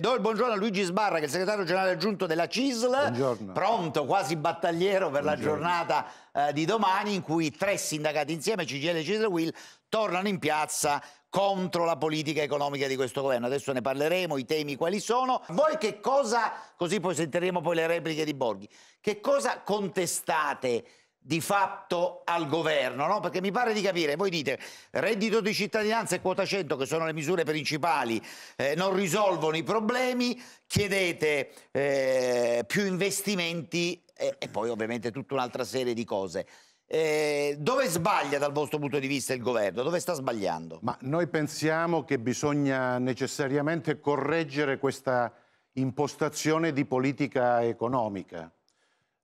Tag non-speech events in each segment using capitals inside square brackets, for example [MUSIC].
Do il buongiorno a Luigi Sbarra, che è il segretario generale aggiunto della CISL, buongiorno. pronto, quasi battagliero per buongiorno. la giornata eh, di domani in cui tre sindacati insieme, CGL e CISL Will, tornano in piazza contro la politica economica di questo governo. Adesso ne parleremo, i temi quali sono. Voi che cosa, così poi sentiremo poi le repliche di Borghi, che cosa contestate di fatto al governo, no? perché mi pare di capire, voi dite reddito di cittadinanza e quota 100 che sono le misure principali eh, non risolvono i problemi, chiedete eh, più investimenti e, e, poi ovviamente tutta un'altra serie di cose. Eh, dove sbaglia dal vostro punto di vista il governo? Dove sta sbagliando? Ma noi pensiamo che bisogna necessariamente correggere questa impostazione di politica economica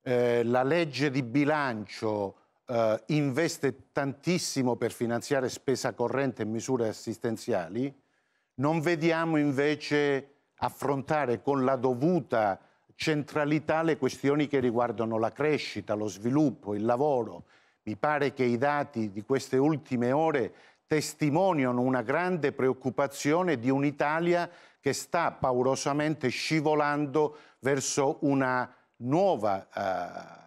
eh, la legge di bilancio eh, investe tantissimo per finanziare spesa corrente e misure assistenziali, non vediamo invece affrontare con la dovuta centralità le questioni che riguardano la crescita, lo sviluppo, il lavoro. Mi pare che i dati di queste ultime ore testimoniano una grande preoccupazione di un'Italia che sta paurosamente scivolando verso una nuova eh,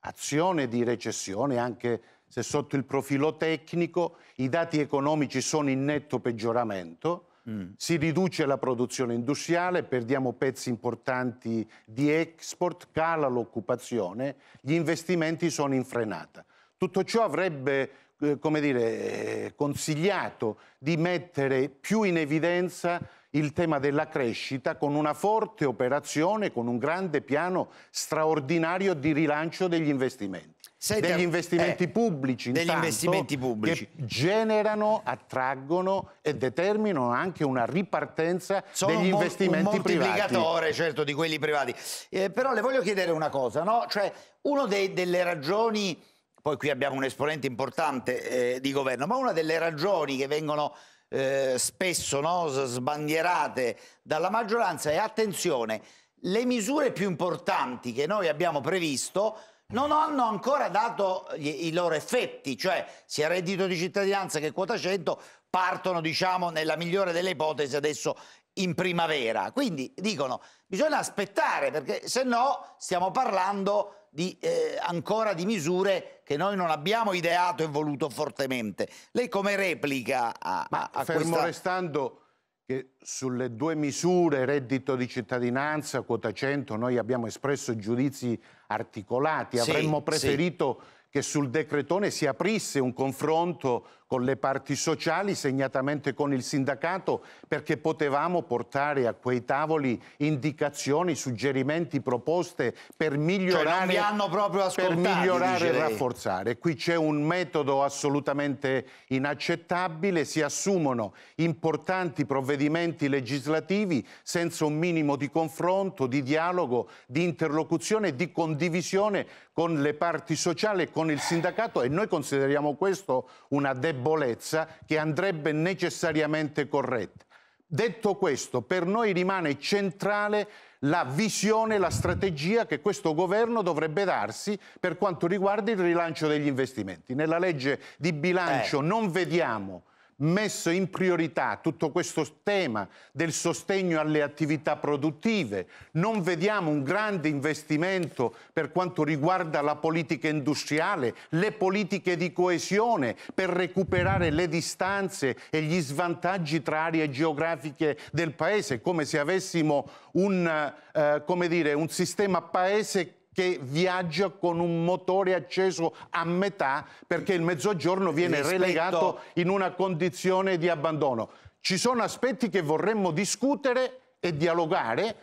azione di recessione, anche se sotto il profilo tecnico i dati economici sono in netto peggioramento, mm. si riduce la produzione industriale, perdiamo pezzi importanti di export, cala l'occupazione, gli investimenti sono in frenata. Tutto ciò avrebbe eh, come dire, eh, consigliato di mettere più in evidenza il tema della crescita con una forte operazione, con un grande piano straordinario di rilancio degli investimenti. Senta, degli eh, investimenti eh, pubblici, degli intanto, investimenti pubblici. che generano, attraggono e determinano anche una ripartenza Sono degli un investimenti un moltiplicatore, privati. certo, di quelli privati. Eh, però le voglio chiedere una cosa, no? Cioè, una delle ragioni, poi qui abbiamo un esponente importante eh, di governo, ma una delle ragioni che vengono eh, spesso no, sbandierate dalla maggioranza e attenzione, le misure più importanti che noi abbiamo previsto non hanno ancora dato gli, i loro effetti, cioè sia reddito di cittadinanza che quota 100 partono diciamo nella migliore delle ipotesi adesso in primavera. Quindi dicono bisogna aspettare perché se no stiamo parlando di, eh, ancora di misure che noi non abbiamo ideato e voluto fortemente. Lei come replica a, Ma a fermo questa... restando che sulle due misure, reddito di cittadinanza, quota 100, noi abbiamo espresso giudizi articolati, avremmo sì, preferito... Sì che sul decretone si aprisse un confronto con le parti sociali, segnatamente con il sindacato, perché potevamo portare a quei tavoli indicazioni, suggerimenti, proposte per cioè, migliorare, cioè per migliorare e rafforzare. Qui c'è un metodo assolutamente inaccettabile, si assumono importanti provvedimenti legislativi senza un minimo di confronto, di dialogo, di interlocuzione, di condivisione con le parti sociali e con il sindacato e noi consideriamo questo una debba debolezza che andrebbe necessariamente corretta. Detto questo, per noi rimane centrale la visione, la strategia che questo governo dovrebbe darsi per quanto riguarda il rilancio degli investimenti. Nella legge di bilancio eh. non vediamo messo in priorità tutto questo tema del sostegno alle attività produttive, non vediamo un grande investimento per quanto riguarda la politica industriale, le politiche di coesione per recuperare le distanze e gli svantaggi tra aree geografiche del Paese, come se avessimo un, eh, dire, un sistema Paese che viaggia con un motore acceso a metà perché il mezzogiorno viene Rispetto... relegato in una condizione di abbandono. Ci sono aspetti che vorremmo discutere e dialogare,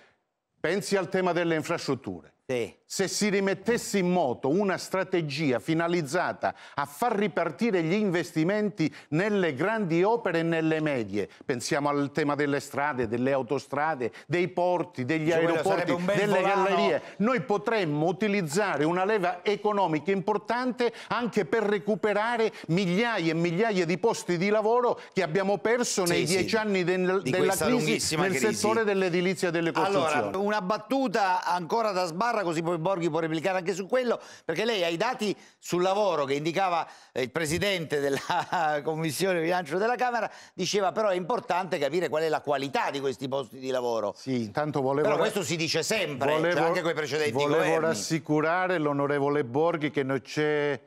pensi al tema delle infrastrutture sì. Se si rimettesse in moto una strategia finalizzata a far ripartire gli investimenti nelle grandi opere e nelle medie, pensiamo al tema delle strade, delle autostrade, dei porti, degli Giulio, aeroporti, delle volano. gallerie, noi potremmo utilizzare una leva economica importante anche per recuperare migliaia e migliaia di posti di lavoro che abbiamo perso sì, nei sì. dieci anni de della crisi nel crisi. settore dell'edilizia e delle costruzioni. Allora, una battuta ancora da sbarra Ferrara, così poi Borghi può replicare anche su quello, perché lei ha i dati sul lavoro che indicava eh, il Presidente della [LAUGHS] Commissione Bilancio della Camera, diceva però è importante capire qual è la qualità di questi posti di lavoro. Sì, intanto volevo... Però questo si dice sempre, cioè volevo, cioè anche con i precedenti volevo governi. Volevo rassicurare l'onorevole Borghi che non c'è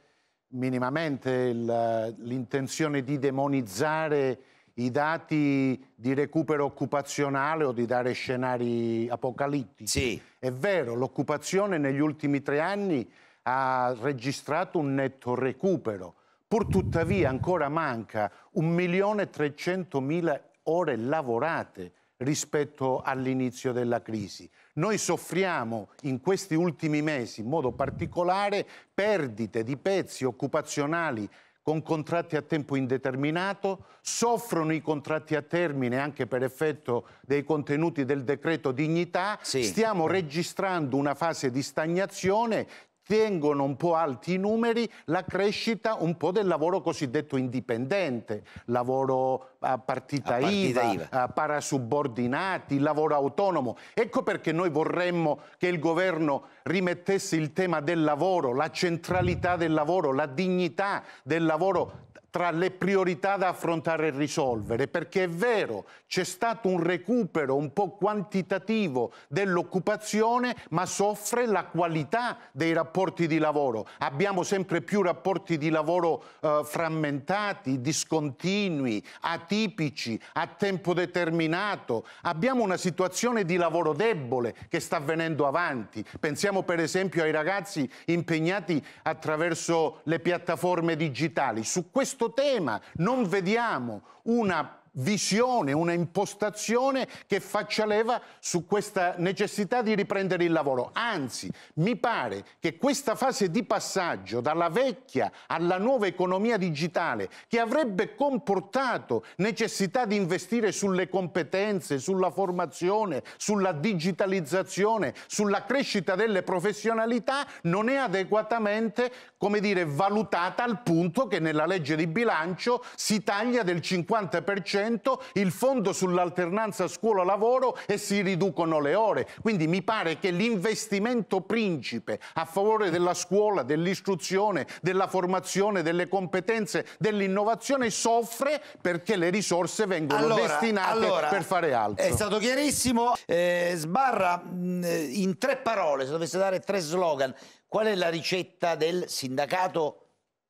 minimamente l'intenzione di demonizzare i dati di recupero occupazionale o di dare scenari apocalittici. Sì. È vero, l'occupazione negli ultimi tre anni ha registrato un netto recupero, pur tuttavia ancora manca 1.300.000 ore lavorate rispetto all'inizio della crisi. Noi soffriamo in questi ultimi mesi in modo particolare perdite di pezzi occupazionali con contratti a tempo indeterminato, soffrono i contratti a termine anche per effetto dei contenuti del decreto dignità, sì. stiamo registrando una fase di stagnazione tengono un po' alti i numeri la crescita un po' del lavoro cosiddetto indipendente, lavoro a partita, a partita IVA, IVA. parasubordinati, lavoro autonomo. Ecco perché noi vorremmo che il governo rimettesse il tema del lavoro, la centralità del lavoro, la dignità del lavoro tra le priorità da affrontare e risolvere, perché è vero, c'è stato un recupero un po' quantitativo dell'occupazione, ma soffre la qualità dei rapporti di lavoro. Abbiamo sempre più rapporti di lavoro eh, frammentati, discontinui, atipici, a tempo determinato. Abbiamo una situazione di lavoro debole che sta venendo avanti. Pensiamo per esempio ai ragazzi impegnati attraverso le piattaforme digitali. Su questo questo tema non vediamo una visione, una impostazione che faccia leva su questa necessità di riprendere il lavoro. Anzi, mi pare che questa fase di passaggio dalla vecchia alla nuova economia digitale, che avrebbe comportato necessità di investire sulle competenze, sulla formazione, sulla digitalizzazione, sulla crescita delle professionalità, non è adeguatamente, come dire, valutata al punto che nella legge di bilancio si taglia del 50% 100%, il fondo sull'alternanza scuola-lavoro e si riducono le ore. Quindi mi pare che l'investimento principe a favore della scuola, dell'istruzione, della formazione, delle competenze, dell'innovazione soffre perché le risorse vengono allora, destinate allora, per fare altro. È stato chiarissimo. Eh, sbarra, in tre parole, se dovesse dare tre slogan, qual è la ricetta del sindacato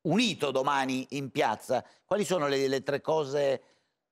unito domani in piazza? Quali sono le, le tre cose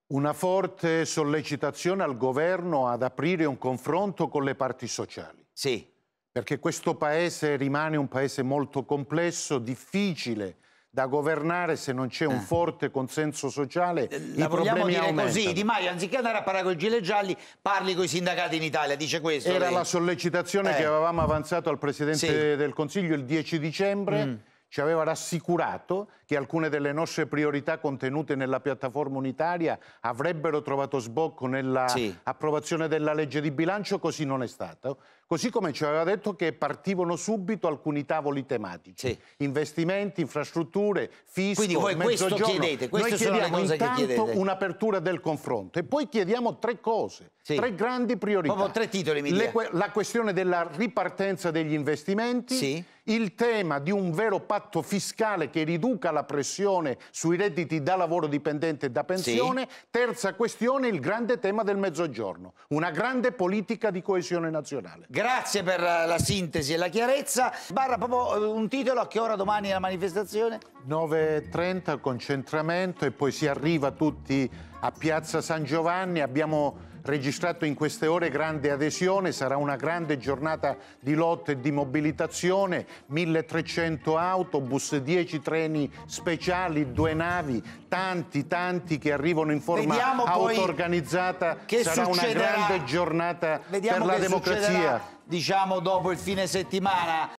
una forte sollecitazione al governo ad aprire un confronto con le parti sociali. Sì. Perché questo paese rimane un paese molto complesso, difficile da governare se non c'è un eh. forte consenso sociale. Eh, la vogliamo dire aumentano. così, Di Maio, anziché andare a parlare con i gilet gialli, parli con i sindacati in Italia, dice questo. Era lei. la sollecitazione eh. che avevamo avanzato al Presidente sì. del Consiglio il 10 dicembre, mm. ci aveva rassicurato che alcune delle nostre priorità contenute nella piattaforma unitaria avrebbero trovato sbocco nell'approvazione sì. della legge di bilancio, così non è stato. Così come ci aveva detto che partivano subito alcuni tavoli tematici, sì. investimenti, infrastrutture, fisco, Quindi voi questo chiedete, queste Noi chiediamo intanto un'apertura del confronto e poi chiediamo tre cose, sì. tre grandi priorità. Proprio tre titoli, mi Le, La questione della ripartenza degli investimenti, il tema di un vero patto fiscale che riduca la pressione sui redditi da lavoro dipendente e da pensione. Sì. Terza questione, il grande tema del mezzogiorno, una grande politica di coesione nazionale. Grazie per la sintesi e la chiarezza. Barra, proprio eh, un titolo, a che ora domani è la manifestazione? 9.30, concentramento e poi si arriva tutti a Piazza San Giovanni. Abbiamo registrato in queste ore grande adesione, sarà una grande giornata di lotte e di mobilitazione, 1300 autobus, 10 treni speciali, due navi, tanti tanti che arrivano in forma Vediamo auto-organizzata, sarà succederà. una grande giornata Vediamo per la democrazia. Succederà, diciamo dopo il fine settimana